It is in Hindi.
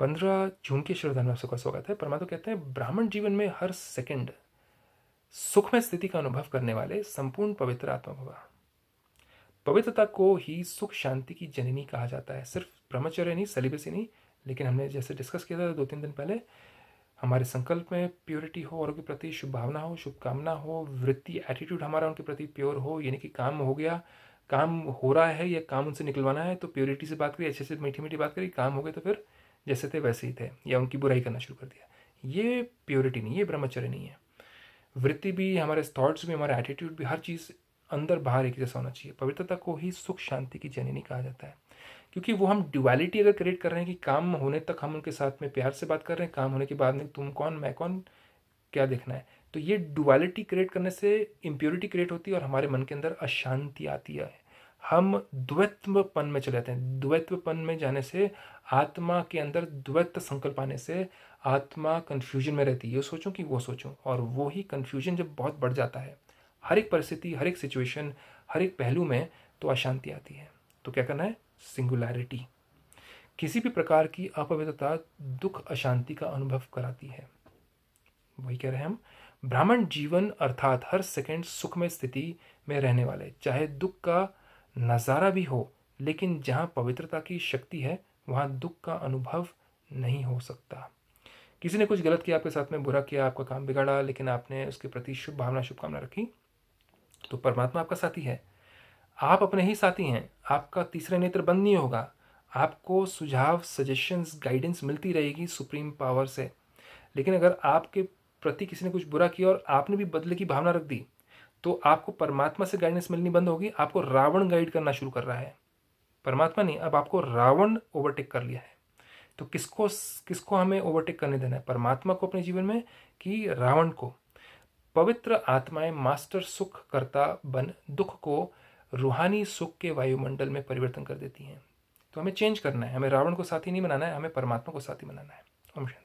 पंद्रह जून के श्रद्धा में आप सबका स्वागत है परमात्मा कहते हैं ब्राह्मण जीवन में हर सेकंड सुख में स्थिति का अनुभव करने वाले संपूर्ण पवित्र आत्मा भवा पवित्रता को ही सुख शांति की जननी कहा जाता है सिर्फ ब्रह्मचर्य नहीं सेलिब्रेसी नहीं लेकिन हमने जैसे डिस्कस किया था दो तीन दिन पहले हमारे संकल्प में प्योरिटी हो और उनके प्रति शुभ भावना हो शुभकामना हो वृत्ति एटीट्यूड हमारा उनके प्रति प्योर हो यानी कि काम हो गया काम हो रहा है या काम उनसे निकलवाना है तो प्योरिटी से बात करिए अच्छे से मीठी मीठी बात करिए काम हो गया तो फिर जैसे थे वैसे ही थे या उनकी बुराई करना शुरू कर दिया ये प्योरिटी नहीं ये ब्रह्मचर्य नहीं है वृत्ति भी हमारे थॉट्स भी हमारा एटीट्यूड भी हर चीज़ अंदर बाहर एक जैसा होना चाहिए पवित्रता को ही सुख शांति की जननी कहा जाता है क्योंकि वो हम ड्युअलिटी अगर क्रिएट कर रहे हैं कि काम होने तक हम उनके साथ में प्यार से बात कर रहे हैं काम होने के बाद में तुम कौन मैं कौन क्या देखना है तो ये डुअलिटी क्रिएट करने से इम्प्योरिटी क्रिएट होती है और हमारे मन के अंदर अशांति आती है हम द्वैत्वपन में चले जाते हैं द्वैत्वपन में जाने से आत्मा के अंदर द्वैत संकल्प आने से आत्मा कन्फ्यूजन में रहती है ये सोचूं कि वो सोचूं और वो ही कन्फ्यूजन जब बहुत बढ़ जाता है हर एक परिस्थिति हर एक सिचुएशन हर एक पहलू में तो अशांति आती है तो क्या करना है सिंगुलैरिटी किसी भी प्रकार की अपवित्रता दुख अशांति का अनुभव कराती है वही कह रहे हैं हम ब्राह्मण जीवन अर्थात हर सेकंड सुखमय स्थिति में रहने वाले चाहे दुख का नज़ारा भी हो लेकिन जहाँ पवित्रता की शक्ति है वहाँ दुख का अनुभव नहीं हो सकता किसी ने कुछ गलत किया आपके साथ में बुरा किया आपका काम बिगाड़ा लेकिन आपने उसके प्रति शुभ भावना शुभकामना रखी तो परमात्मा आपका साथी है आप अपने ही साथी हैं आपका तीसरा नेत्र बंद नहीं होगा आपको सुझाव सजेशंस गाइडेंस मिलती रहेगी सुप्रीम पावर से लेकिन अगर आपके प्रति किसी ने कुछ बुरा किया और आपने भी बदले की भावना रख दी तो आपको परमात्मा से गाइडेंस मिलनी बंद होगी आपको रावण गाइड करना शुरू कर रहा है परमात्मा ने अब आपको रावण ओवरटेक कर लिया है तो किसको किसको हमें ओवरटेक करने देना है परमात्मा को अपने जीवन में कि रावण को पवित्र आत्माएं मास्टर सुख करता बन दुख को रूहानी सुख के वायुमंडल में परिवर्तन कर देती हैं तो हमें चेंज करना है हमें रावण को साथी नहीं बनाना है हमें परमात्मा को साथी बनाना है ओम शांति